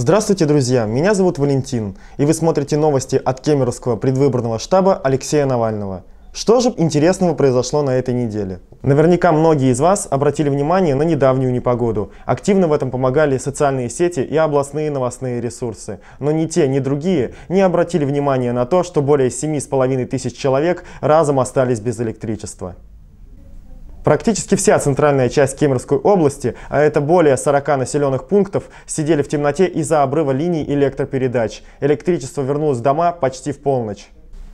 Здравствуйте, друзья! Меня зовут Валентин, и вы смотрите новости от Кемеровского предвыборного штаба Алексея Навального. Что же интересного произошло на этой неделе? Наверняка многие из вас обратили внимание на недавнюю непогоду. Активно в этом помогали социальные сети и областные новостные ресурсы. Но ни те, ни другие не обратили внимания на то, что более 7,5 тысяч человек разом остались без электричества. Практически вся центральная часть Кемеровской области, а это более 40 населенных пунктов, сидели в темноте из-за обрыва линий электропередач. Электричество вернулось в дома почти в полночь.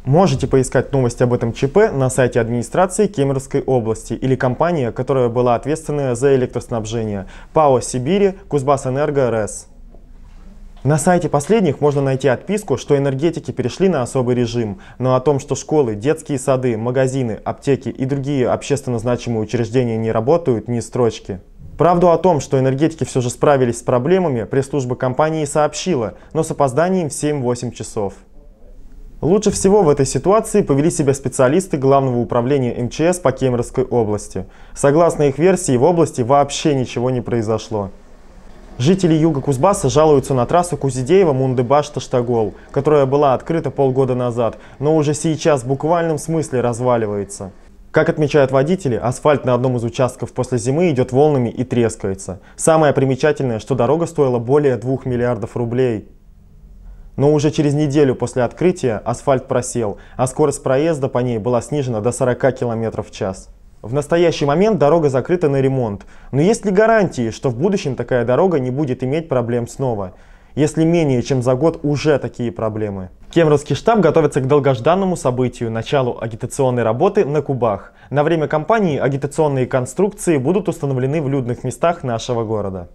Можете поискать новости об этом ЧП на сайте администрации Кемеровской области или компании, которая была ответственная за электроснабжение. ПАО «Сибири», Кузбассэнерго РС. На сайте последних можно найти отписку, что энергетики перешли на особый режим, но о том, что школы, детские сады, магазины, аптеки и другие общественно значимые учреждения не работают, ни строчки. Правду о том, что энергетики все же справились с проблемами, пресс-служба компании сообщила, но с опозданием в 7-8 часов. Лучше всего в этой ситуации повели себя специалисты Главного управления МЧС по Кемеровской области. Согласно их версии, в области вообще ничего не произошло. Жители юга Кузбасса жалуются на трассу Кузидеева Мундыбаш-Таштагол, которая была открыта полгода назад, но уже сейчас в буквальном смысле разваливается. Как отмечают водители, асфальт на одном из участков после зимы идет волнами и трескается. Самое примечательное, что дорога стоила более 2 миллиардов рублей. Но уже через неделю после открытия асфальт просел, а скорость проезда по ней была снижена до 40 км в час. В настоящий момент дорога закрыта на ремонт, но есть ли гарантии, что в будущем такая дорога не будет иметь проблем снова? если менее чем за год уже такие проблемы. Кемеровский штаб готовится к долгожданному событию – началу агитационной работы на Кубах. На время кампании агитационные конструкции будут установлены в людных местах нашего города.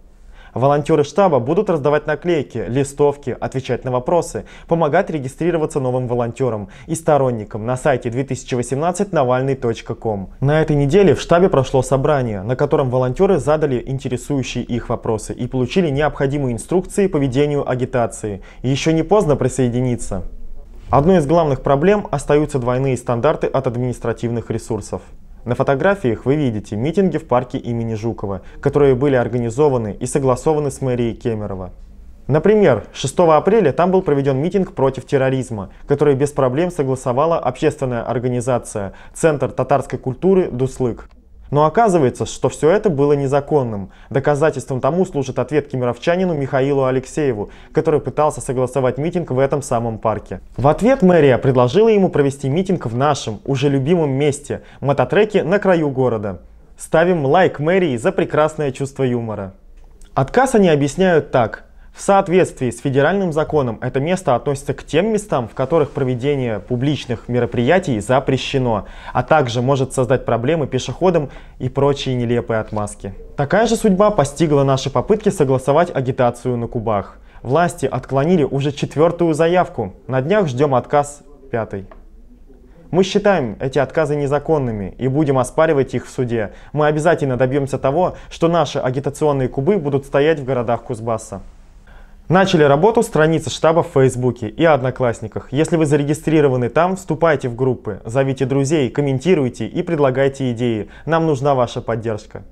Волонтеры штаба будут раздавать наклейки, листовки, отвечать на вопросы, помогать регистрироваться новым волонтерам и сторонникам на сайте 2018navalny.com. На этой неделе в штабе прошло собрание, на котором волонтеры задали интересующие их вопросы и получили необходимые инструкции по ведению агитации. и Еще не поздно присоединиться. Одной из главных проблем остаются двойные стандарты от административных ресурсов. На фотографиях вы видите митинги в парке имени Жукова, которые были организованы и согласованы с мэрией Кемерово. Например, 6 апреля там был проведен митинг против терроризма, который без проблем согласовала общественная организация «Центр татарской культуры Дуслык». Но оказывается, что все это было незаконным. Доказательством тому служит ответ кемеровчанину Михаилу Алексееву, который пытался согласовать митинг в этом самом парке. В ответ мэрия предложила ему провести митинг в нашем, уже любимом месте – мототреке на краю города. Ставим лайк мэрии за прекрасное чувство юмора. Отказ они объясняют так – в соответствии с федеральным законом это место относится к тем местам, в которых проведение публичных мероприятий запрещено, а также может создать проблемы пешеходам и прочие нелепые отмазки. Такая же судьба постигла наши попытки согласовать агитацию на Кубах. Власти отклонили уже четвертую заявку. На днях ждем отказ пятой. Мы считаем эти отказы незаконными и будем оспаривать их в суде. Мы обязательно добьемся того, что наши агитационные кубы будут стоять в городах Кузбасса. Начали работу страницы штаба в Фейсбуке и Одноклассниках. Если вы зарегистрированы там, вступайте в группы, зовите друзей, комментируйте и предлагайте идеи. Нам нужна ваша поддержка.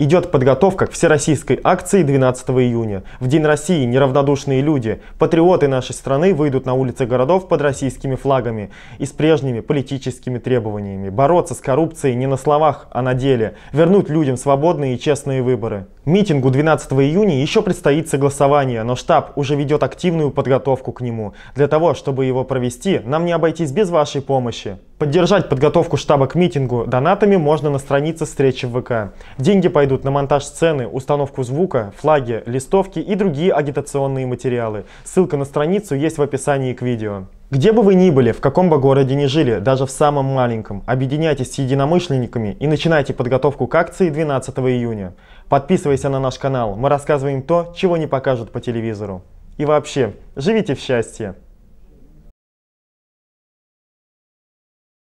Идет подготовка к всероссийской акции 12 июня. В День России неравнодушные люди, патриоты нашей страны выйдут на улицы городов под российскими флагами и с прежними политическими требованиями. Бороться с коррупцией не на словах, а на деле. Вернуть людям свободные и честные выборы. Митингу 12 июня еще предстоит согласование, но штаб уже ведет активную подготовку к нему. Для того, чтобы его провести, нам не обойтись без вашей помощи. Поддержать подготовку штаба к митингу донатами можно на странице встречи в ВК. Деньги пойдут на монтаж сцены, установку звука, флаги, листовки и другие агитационные материалы. Ссылка на страницу есть в описании к видео. Где бы вы ни были, в каком бы городе ни жили, даже в самом маленьком, объединяйтесь с единомышленниками и начинайте подготовку к акции 12 июня. Подписывайся на наш канал, мы рассказываем то, чего не покажут по телевизору. И вообще, живите в счастье!